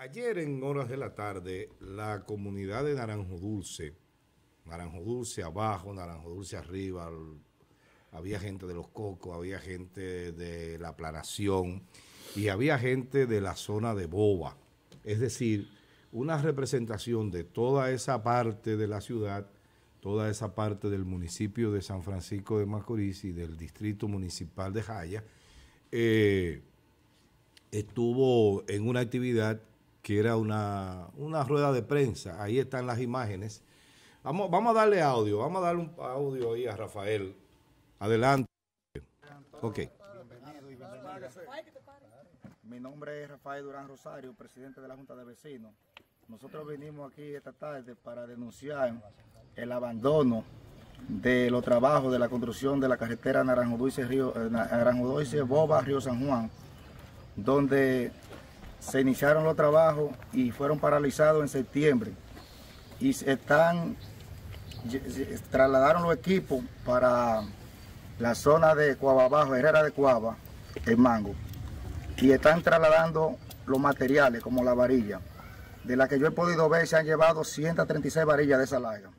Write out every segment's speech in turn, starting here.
Ayer en horas de la tarde, la comunidad de Naranjo Dulce, Naranjo Dulce abajo, Naranjo Dulce arriba, había gente de los Cocos, había gente de la Planación y había gente de la zona de Boba. Es decir, una representación de toda esa parte de la ciudad, toda esa parte del municipio de San Francisco de Macorís y del distrito municipal de Jaya, eh, estuvo en una actividad que era una, rueda de prensa. Ahí están las imágenes. Vamos, vamos a darle audio, vamos a darle un audio ahí a Rafael. Adelante. Ok. Mi nombre es Rafael Durán Rosario, presidente de la Junta de Vecinos. Nosotros vinimos aquí esta tarde para denunciar el abandono de los trabajos de la construcción de la carretera Naranjo Dulce, eh, Boba, Río San Juan, donde se iniciaron los trabajos y fueron paralizados en septiembre. Y están, trasladaron los equipos para la zona de Cuava Abajo, Herrera de Cuaba, en Mango. Y están trasladando los materiales, como la varilla. De la que yo he podido ver, se han llevado 136 varillas de esa larga.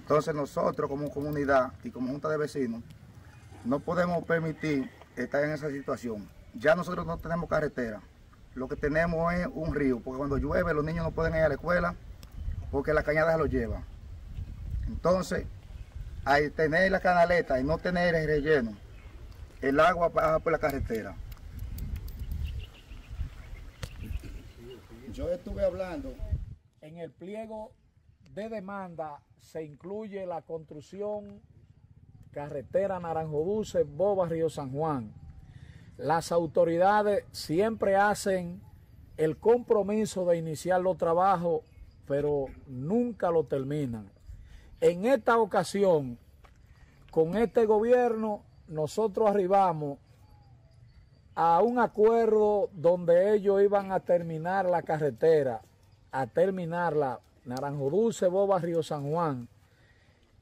Entonces nosotros como comunidad y como junta de vecinos, no podemos permitir estar en esa situación. Ya nosotros no tenemos carretera lo que tenemos es un río, porque cuando llueve los niños no pueden ir a la escuela porque la cañada lo los lleva. Entonces, al tener la canaleta y no tener el relleno, el agua baja por la carretera. Yo estuve hablando. En el pliego de demanda se incluye la construcción carretera Naranjo Dulce, Boba, Río San Juan. Las autoridades siempre hacen el compromiso de iniciar los trabajos, pero nunca lo terminan. En esta ocasión, con este gobierno, nosotros arribamos a un acuerdo donde ellos iban a terminar la carretera, a terminar la Naranjo Dulce, Boba, Río San Juan,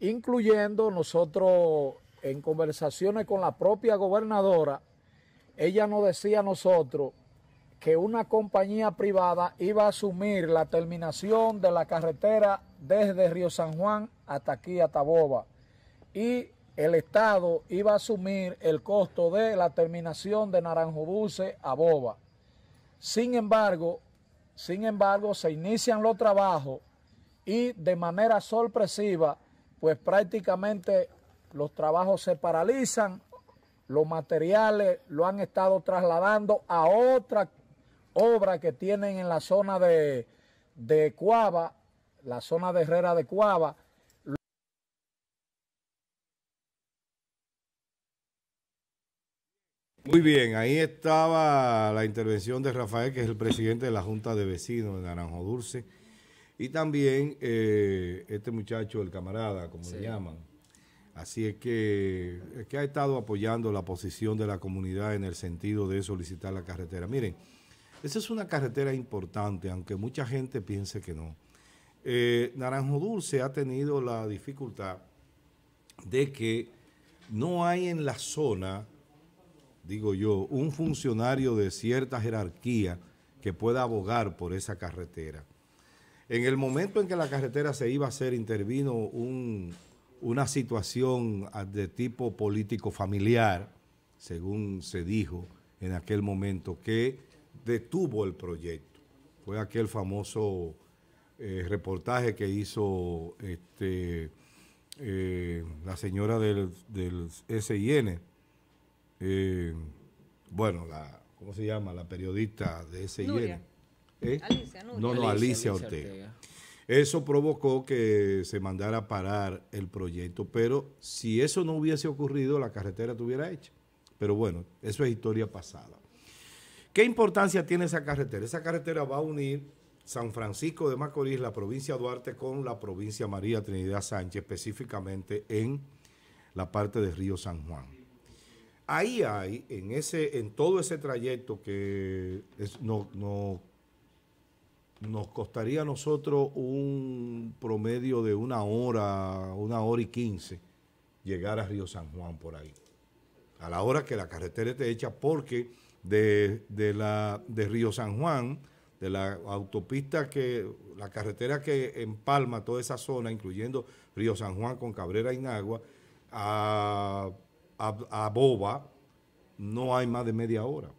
incluyendo nosotros en conversaciones con la propia gobernadora, ella nos decía a nosotros que una compañía privada iba a asumir la terminación de la carretera desde Río San Juan hasta aquí, hasta Boba, y el Estado iba a asumir el costo de la terminación de Naranjo Dulce a Boba. Sin embargo, sin embargo, se inician los trabajos y de manera sorpresiva, pues prácticamente los trabajos se paralizan los materiales lo han estado trasladando a otra obra que tienen en la zona de, Cuava, la zona de Herrera de Cuava. Muy bien, ahí estaba la intervención de Rafael, que es el presidente de la Junta de Vecinos de Naranjo Dulce, y también eh, este muchacho, el camarada, como le llaman. Así es eh, que, ha estado apoyando la posición de la comunidad en el sentido de solicitar la carretera. Miren, esa es una carretera importante, aunque mucha gente piense que no. Eh, Naranjo Dulce ha tenido la dificultad de que no hay en la zona, digo yo, un funcionario de cierta jerarquía que pueda abogar por esa carretera. En el momento en que la carretera se iba a hacer, intervino un, una situación ah, de tipo político familiar, según se dijo en aquel momento, que detuvo el proyecto. Fue aquel famoso eh, reportaje que hizo este, eh, la señora del, SIN, eh, bueno, la, ¿cómo se llama? La periodista de SIN. Alicia, No, no, Alicia, Ortega eso provocó que se mandara a parar el proyecto, pero si eso no hubiese ocurrido, la carretera estuviera hecha. Pero bueno, eso es historia pasada. ¿Qué importancia tiene esa carretera? Esa carretera va a unir San Francisco de Macorís, la provincia de Duarte, con la provincia María Trinidad Sánchez, específicamente en la parte del Río San Juan. Ahí hay, en, ese, en todo ese trayecto que es, no, no nos costaría a nosotros un promedio de una hora, una hora y quince, llegar a Río San Juan por ahí. A la hora que la carretera esté hecha, porque de, la, de Río San Juan, de la autopista que, la carretera que empalma toda esa zona, incluyendo Río San Juan con Cabrera y Nagua, a Boba, no hay más de media hora.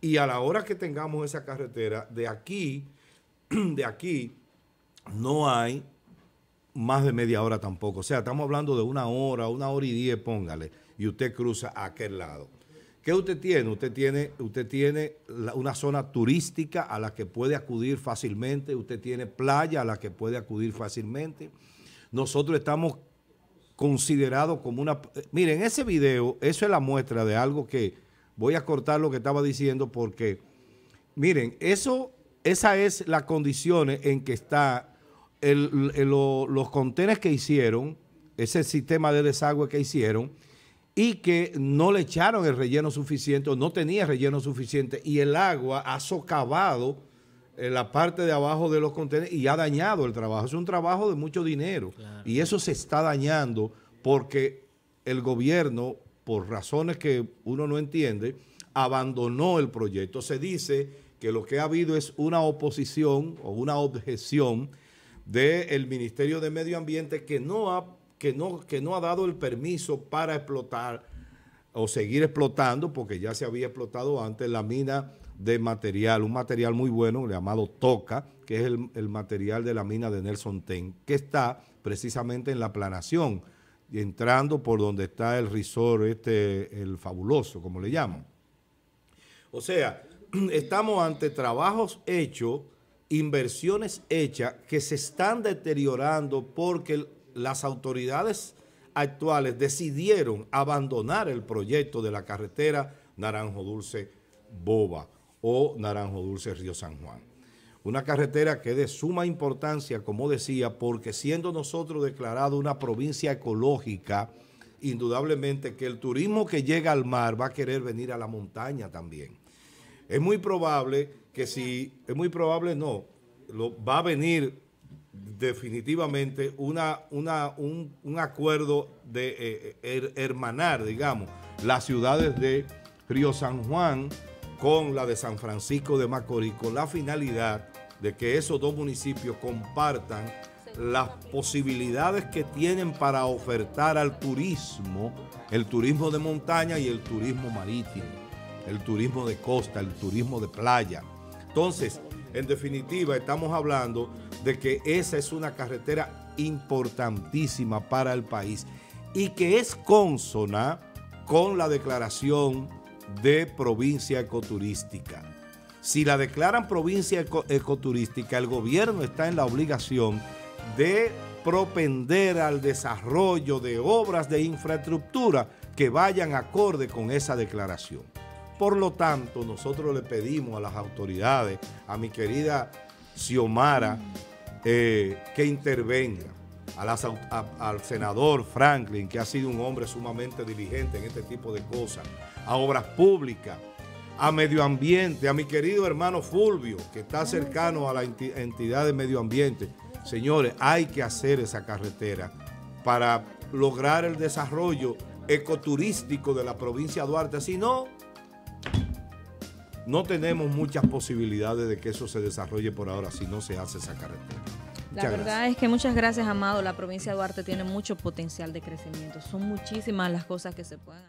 Y a la hora que tengamos esa carretera, de aquí de aquí no hay más de media hora tampoco. O sea, estamos hablando de una hora, una hora y diez, póngale, y usted cruza a aquel lado. ¿Qué usted tiene? Usted tiene, usted tiene una zona turística a la que puede acudir fácilmente, usted tiene playa a la que puede acudir fácilmente. Nosotros estamos considerados como una... Eh, miren, ese video, eso es la muestra de algo que... Voy a cortar lo que estaba diciendo porque, miren, eso esa es la condición en que está los contenedores que hicieron, ese sistema de desagüe que hicieron, y que no le echaron el relleno suficiente o no tenía relleno suficiente y el agua ha socavado eh, la parte de abajo de los contenedores y ha dañado el trabajo. Es un trabajo de mucho dinero y eso se está dañando porque el gobierno, por razones que uno no entiende, abandonó el proyecto. Se dice que lo que ha habido es una oposición o una objeción del Ministerio de Medio Ambiente que no, ha, que, no, que no ha dado el permiso para explotar o seguir explotando, porque ya se había explotado antes la mina de material, un material muy bueno llamado toca, que es el, material de la mina de Nelson Ten, que está precisamente en la planación, entrando por donde está el risor, este, el fabuloso, como le llaman. O sea, estamos ante trabajos hechos, inversiones hechas que se están deteriorando porque las autoridades actuales decidieron abandonar el proyecto de la carretera Naranjo Dulce Boba o Naranjo Dulce Río San Juan. Una carretera que es de suma importancia, como decía, porque siendo nosotros declarado una provincia ecológica, indudablemente que el turismo que llega al mar va a querer venir a la montaña también. Es muy probable que si, es muy probable no, lo, va a venir definitivamente una, un, acuerdo de eh, eh, hermanar, digamos, las ciudades de Río San Juan con la de San Francisco de Macorís, con la finalidad de que esos dos municipios compartan las posibilidades que tienen para ofertar al turismo, el turismo de montaña y el turismo marítimo el turismo de costa, el turismo de playa. Entonces, en definitiva, estamos hablando de que esa es una carretera importantísima para el país y que es consona con la declaración de provincia ecoturística. Si la declaran provincia ecoturística, el gobierno está en la obligación de propender al desarrollo de obras de infraestructura que vayan acorde con esa declaración. Por lo tanto, nosotros le pedimos a las autoridades, a mi querida Xiomara, mm. eh, que intervenga, al senador Franklin, que ha sido un hombre sumamente diligente en este tipo de cosas, a obras públicas, a medio ambiente, a mi querido hermano Fulvio, que está cercano a la entidad de medio ambiente. Señores, hay que hacer esa carretera para lograr el desarrollo ecoturístico de la provincia de Duarte. Si no, no tenemos muchas posibilidades de que eso se desarrolle por ahora si no se hace esa carretera. la verdad es que muchas gracias, Amado. La provincia de Duarte tiene mucho potencial de crecimiento. Son muchísimas las cosas que se pueden hacer.